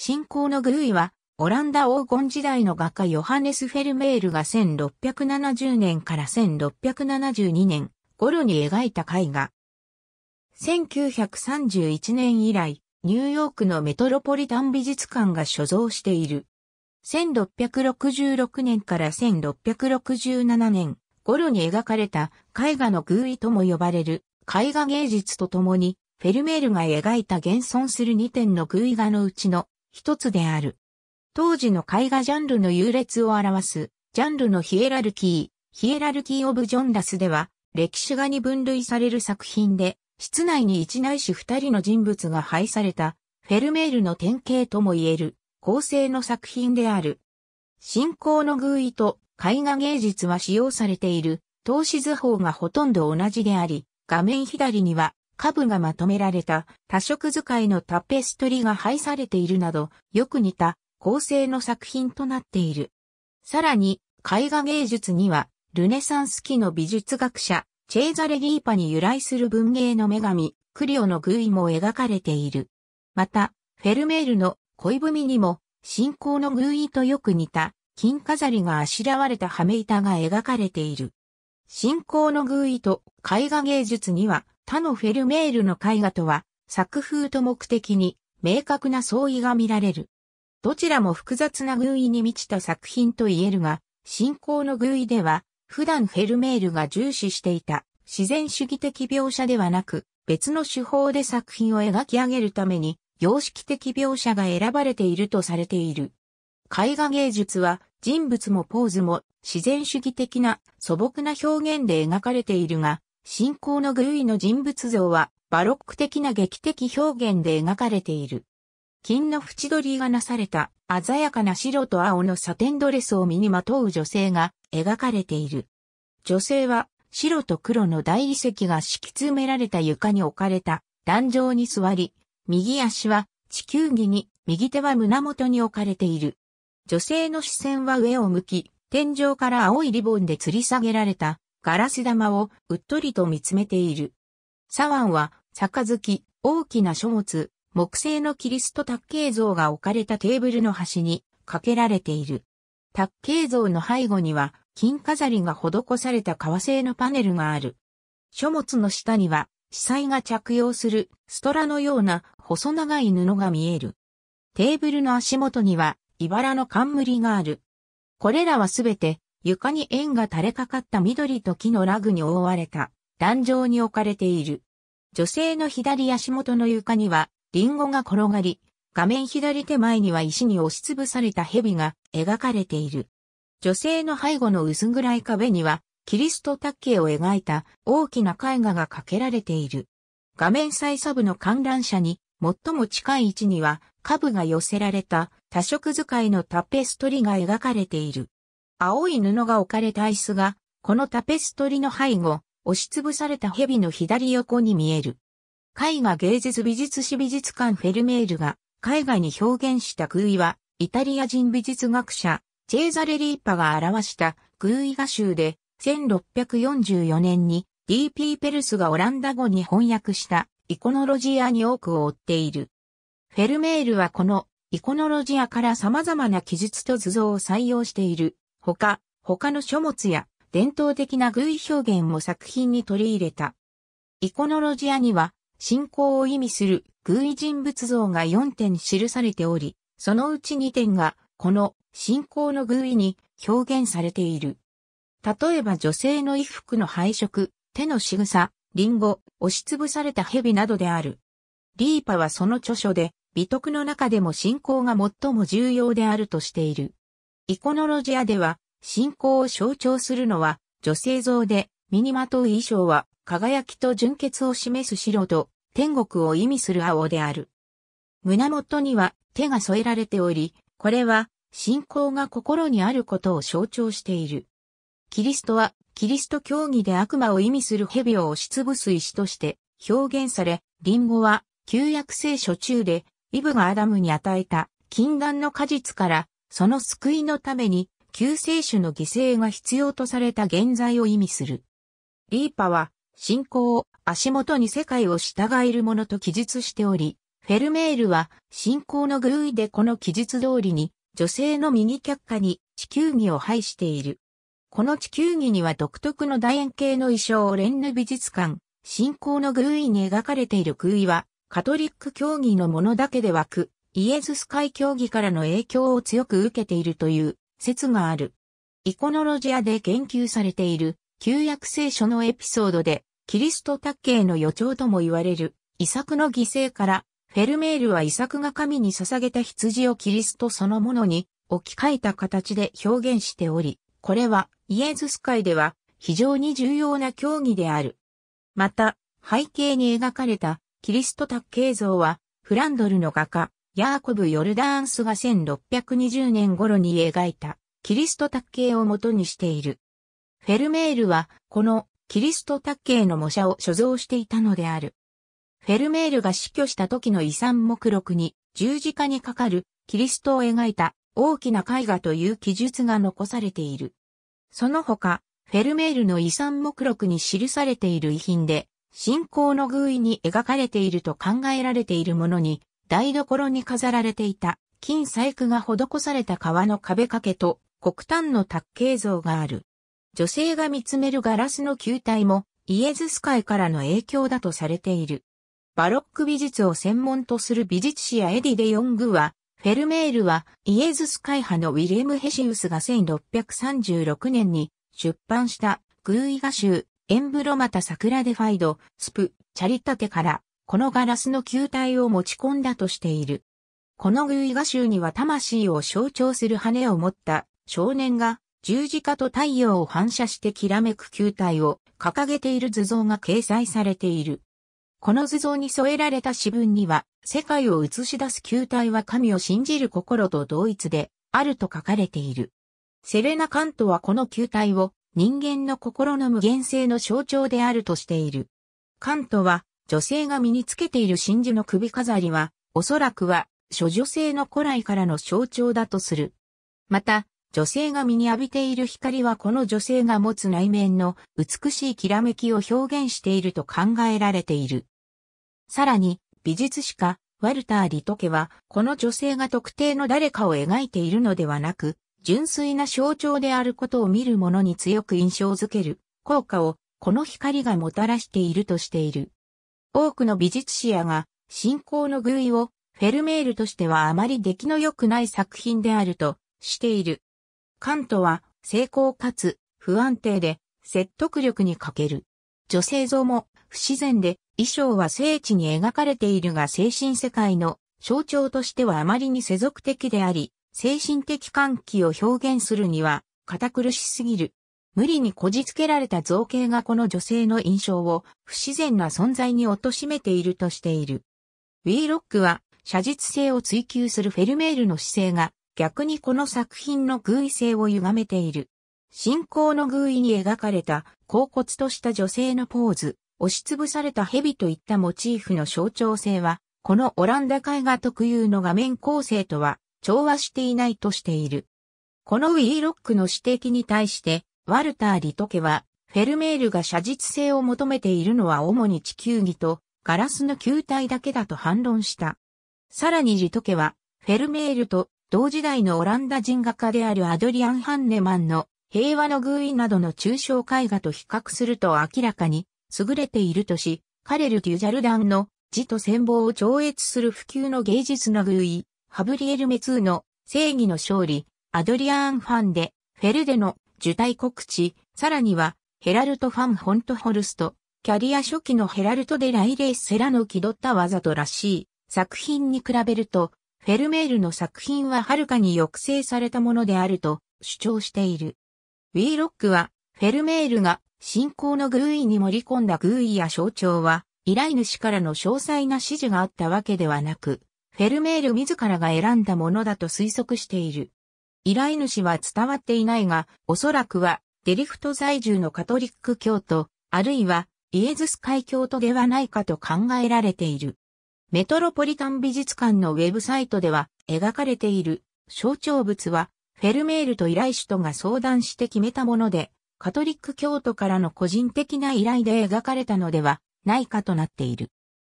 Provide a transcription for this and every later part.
信仰のグーイは、オランダ黄金時代の画家ヨハネス・フェルメールが1670年から1672年頃に描いた絵画。1931年以来、ニューヨークのメトロポリタン美術館が所蔵している。1666年から1667年頃に描かれた絵画のー意とも呼ばれる絵画芸術とともに、フェルメールが描いた現存する2点のー意画のうちの一つである。当時の絵画ジャンルの優劣を表す、ジャンルのヒエラルキー、ヒエラルキー・オブ・ジョンラスでは、歴史画に分類される作品で、室内に一ないし二人の人物が配された、フェルメールの典型とも言える、構成の作品である。信仰の偶意と絵画芸術は使用されている、投資図法がほとんど同じであり、画面左には下部がまとめられた多色使いのタペストリが配されているなど、よく似た構成の作品となっている。さらに、絵画芸術には、ルネサンス期の美術学者、チェーザレ・ギーパに由来する文芸の女神、クリオの偶意も描かれている。また、フェルメールの恋文にも、信仰の偶意とよく似た、金飾りがあしらわれた羽目板が描かれている。信仰の偶意と絵画芸術には、他のフェルメールの絵画とは、作風と目的に明確な相違が見られる。どちらも複雑な偶意に満ちた作品と言えるが、信仰の偶意では、普段フェルメールが重視していた自然主義的描写ではなく、別の手法で作品を描き上げるために、様式的描写が選ばれているとされている。絵画芸術は人物もポーズも自然主義的な素朴な表現で描かれているが、信仰の偶意の人物像は、バロック的な劇的表現で描かれている。金の縁取りがなされた鮮やかな白と青のサテンドレスを身にまとう女性が描かれている。女性は白と黒の大理石が敷き詰められた床に置かれた壇上に座り、右足は地球儀に、右手は胸元に置かれている。女性の視線は上を向き、天井から青いリボンで吊り下げられたガラス玉をうっとりと見つめている。サワンは、杯、大きな書物、木製のキリスト卓形像が置かれたテーブルの端にかけられている。卓形像の背後には、金飾りが施された革製のパネルがある。書物の下には、司祭が着用するストラのような細長い布が見える。テーブルの足元には、茨の冠がある。これらはすべて床に円が垂れかかった緑と木のラグに覆われた壇上に置かれている。女性の左足元の床にはリンゴが転がり、画面左手前には石に押しつぶされた蛇が描かれている。女性の背後の薄暗い壁にはキリスト卓形を描いた大きな絵画がかけられている。画面最サ部の観覧車に最も近い位置には下部が寄せられた多色使いのタペストリが描かれている。青い布が置かれた椅子が、このタペストリの背後、押しつぶされた蛇の左横に見える。絵画芸術美術史美術館フェルメールが絵画に表現した偶意は、イタリア人美術学者、チェーザレリーパが表した偶意画集で、1644年に D.P. ペルスがオランダ語に翻訳したイコノロジアに多くを追っている。フェルメールはこのイコノロジアから様々な記述と図像を採用している。他、他の書物や伝統的な偶意表現も作品に取り入れた。イコノロジアには、信仰を意味する偶意人物像が4点記されており、そのうち2点が、この信仰の偶意に表現されている。例えば女性の衣服の配色、手の仕草、リンゴ、押しつぶされた蛇などである。リーパはその著書で、美徳の中でも信仰が最も重要であるとしている。イコノロジアでは、信仰を象徴するのは女性像で、身にまとう衣装は、輝きと純潔を示す白と、天国を意味する青である。胸元には手が添えられており、これは信仰が心にあることを象徴している。キリストは、キリスト教義で悪魔を意味する蛇を押しつぶす石として表現され、リンゴは旧約聖書中で、イブがアダムに与えた禁断の果実からその救いのために救世主の犠牲が必要とされた現在を意味する。リーパは信仰を足元に世界を従えるものと記述しており、フェルメールは信仰の偶意でこの記述通りに女性の右却下に地球儀を配している。この地球儀には独特の楕円形の衣装をレンヌ美術館、信仰の偶意に描かれている偶意はカトリック教義のものだけではく、イエズス会協議からの影響を強く受けているという説がある。イコノロジアで言及されている旧約聖書のエピソードでキリスト卓形の予兆とも言われる遺作の犠牲からフェルメールは遺作が神に捧げた羊をキリストそのものに置き換えた形で表現しており、これはイエズス会では非常に重要な協議である。また、背景に描かれたキリスト卓形像はフランドルの画家、ヤーコブ・ヨルダーンスが1620年頃に描いたキリスト卓形を元にしている。フェルメールはこのキリスト卓形の模写を所蔵していたのである。フェルメールが死去した時の遺産目録に十字架にかかるキリストを描いた大きな絵画という記述が残されている。その他、フェルメールの遺産目録に記されている遺品で、信仰の偶意に描かれていると考えられているものに、台所に飾られていた金細工が施された革の壁掛けと黒炭の卓形像がある。女性が見つめるガラスの球体もイエズス会からの影響だとされている。バロック美術を専門とする美術史やエディ・デ・ヨングは、フェルメールはイエズス会派のウィレム・ヘシウスが1636年に出版したグーイ画集エンブロマタ・サクラデファイド・スプ・チャリタテからこのガラスの球体を持ち込んだとしている。このグイガ州には魂を象徴する羽を持った少年が十字架と太陽を反射してきらめく球体を掲げている図像が掲載されている。この図像に添えられた詩文には、世界を映し出す球体は神を信じる心と同一であると書かれている。セレナ・カントはこの球体を人間の心の無限性の象徴であるとしている。カントは女性が身につけている真珠の首飾りは、おそらくは、諸女性の古来からの象徴だとする。また、女性が身に浴びている光はこの女性が持つ内面の美しいきらめきを表現していると考えられている。さらに、美術史家、ワルター・リトケは、この女性が特定の誰かを描いているのではなく、純粋な象徴であることを見る者に強く印象づける効果を、この光がもたらしているとしている。多くの美術史やが、信仰の偶意を、フェルメールとしてはあまり出来の良くない作品であるとしている。カントは、成功かつ不安定で説得力に欠ける。女性像も不自然で衣装は聖地に描かれているが精神世界の象徴としてはあまりに世俗的であり、精神的歓喜を表現するには堅苦しすぎる。無理にこじつけられた造形がこの女性の印象を不自然な存在に貶めているとしている。ウィーロックは写実性を追求するフェルメールの姿勢が逆にこの作品の偶意性を歪めている。信仰の偶意に描かれた甲骨とした女性のポーズ、押しつぶされた蛇といったモチーフの象徴性は、このオランダ絵画特有の画面構成とは調和していないとしている。このウィーロックの指摘に対して、ワルター・リトケは、フェルメールが写実性を求めているのは主に地球儀とガラスの球体だけだと反論した。さらにリトケは、フェルメールと同時代のオランダ人画家であるアドリアン・ハンネマンの平和の偶意などの抽象絵画と比較すると明らかに優れているとし、カレル・デュジャルダンの字と戦望を超越する普及の芸術の偶意、ハブリエル・メツーの正義の勝利、アドリアン・ファンデ、フェルデの受胎告知、さらには、ヘラルト・ファン・ホント・ホルスト、キャリア初期のヘラルト・デ・ライレー・セラの気取ったわざとらしい作品に比べると、フェルメールの作品ははるかに抑制されたものであると主張している。ウィーロックは、フェルメールが信仰の偶意に盛り込んだ偶意や象徴は、依頼主からの詳細な指示があったわけではなく、フェルメール自らが選んだものだと推測している。依頼主は伝わっていないが、おそらくはデリフト在住のカトリック教徒、あるいはイエズス会教徒ではないかと考えられている。メトロポリタン美術館のウェブサイトでは描かれている象徴物はフェルメールと依頼主とが相談して決めたもので、カトリック教徒からの個人的な依頼で描かれたのではないかとなっている。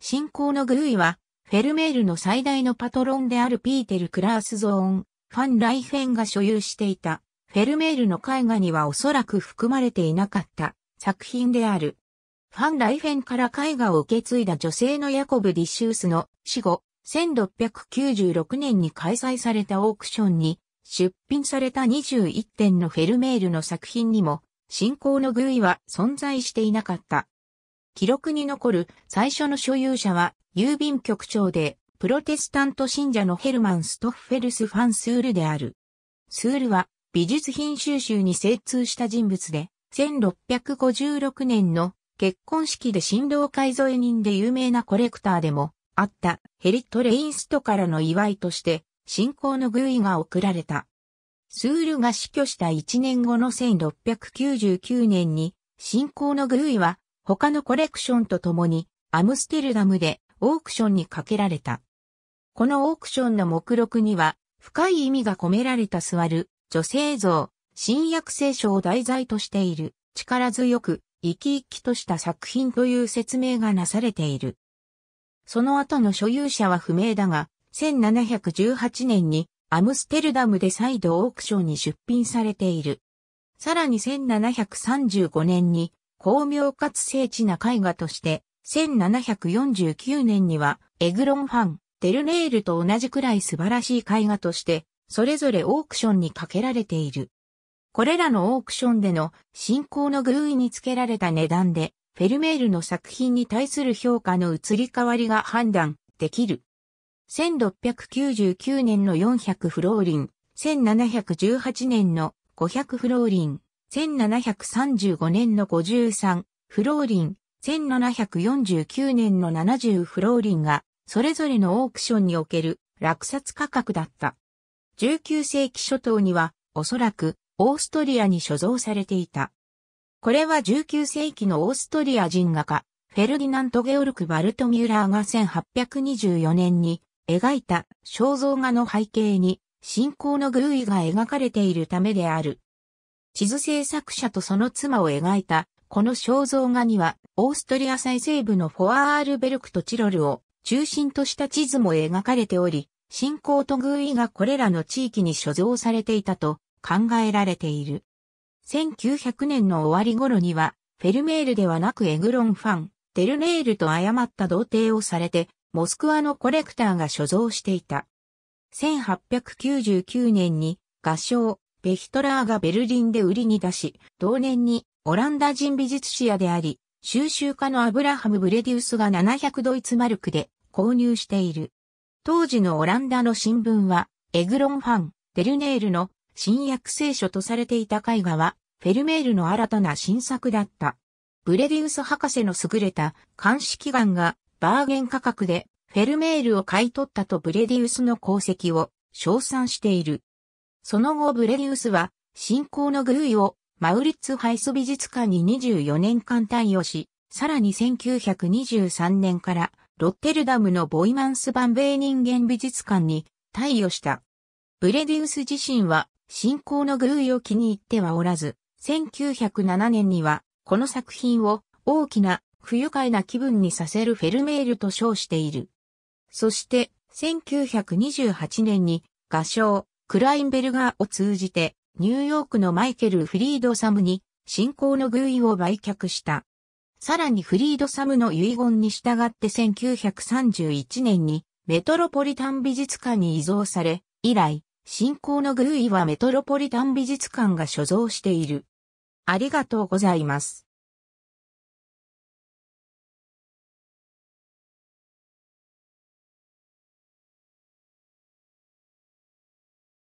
信仰のグーイは、フェルメールの最大のパトロンであるピーテル・クラースゾーン、ファン・ライフェンが所有していた、フェルメールの絵画にはおそらく含まれていなかった作品である。ファン・ライフェンから絵画を受け継いだ女性のヤコブ・ディシュースの死後、1696年に開催されたオークションに出品された21点のフェルメールの作品にも信仰の偶意は存在していなかった。記録に残る最初の所有者は郵便局長でプロテスタント信者のヘルマン・ストッフェルス・ファン・スールである。スールは美術品収集に精通した人物で、1656年の結婚式で新郎添え人で有名なコレクターでもあったヘリット・レインストからの祝いとして信仰の偶意が贈られた。スールが死去した1年後の1699年に信仰の偶意は他のコレクションと共にアムステルダムでオークションにかけられた。このオークションの目録には、深い意味が込められた座る、女性像、新約聖書を題材としている、力強く、生き生きとした作品という説明がなされている。その後の所有者は不明だが、1718年にアムステルダムで再度オークションに出品されている。さらに1735年に巧妙かつ精緻な絵画として、1749年にはエグロンファン、デルネールと同じくらい素晴らしい絵画として、それぞれオークションにかけられている。これらのオークションでの信仰の偶意につけられた値段で、フェルメールの作品に対する評価の移り変わりが判断できる。1699年の400フローリン、1718年の500フローリン、1735年の53フローリン、1749年の70フローリンがそれぞれのオークションにおける落札価格だった。19世紀初頭には、おそらく、オーストリアに所蔵されていた。これは19世紀のオーストリア人画家、フェルディナント・ゲオルク・バルトミューラーが1824年に描いた肖像画の背景に信仰の偶意が描かれているためである。地図制作者とその妻を描いたこの肖像画にはオーストリア最西部のフォアールベルクとチロルを中心とした地図も描かれており、信仰と寓意がこれらの地域に所蔵されていたと考えられている。1900年の終わり頃には、フェルメールではなくエグロンファン、デルネールと誤った同定をされて、モスクワのコレクターが所蔵していた。1899年に画商、ベヒトラーがベルリンで売りに出し、同年にオランダ人美術史屋であり、収集家のアブラハム・ブレディウスが700ドイツマルクで購入している。当時のオランダの新聞は、エグロン・ファン、デルネールの新約聖書とされていた絵画は、フェルメールの新たな新作だった。ブレディウス博士の優れた監視機関がバーゲン価格でフェルメールを買い取ったとブレディウスの功績を称賛している。その後ブレディウスは信仰の偶意をマウリッツハイス美術館に24年間対応し、さらに1923年からロッテルダムのボイマンスバンベー人間美術館に対応した。ブレディウス自身は信仰の偶意を気に入ってはおらず、1907年にはこの作品を大きな不愉快な気分にさせるフェルメールと称している。そして1928年に画商クラインベルガーを通じてニューヨークのマイケル・フリード・サムに、信仰の偶意を売却した。さらにフリード・サムの遺言に従って1931年に、メトロポリタン美術館に移贈され、以来、信仰の偶意はメトロポリタン美術館が所蔵している。ありがとうございます。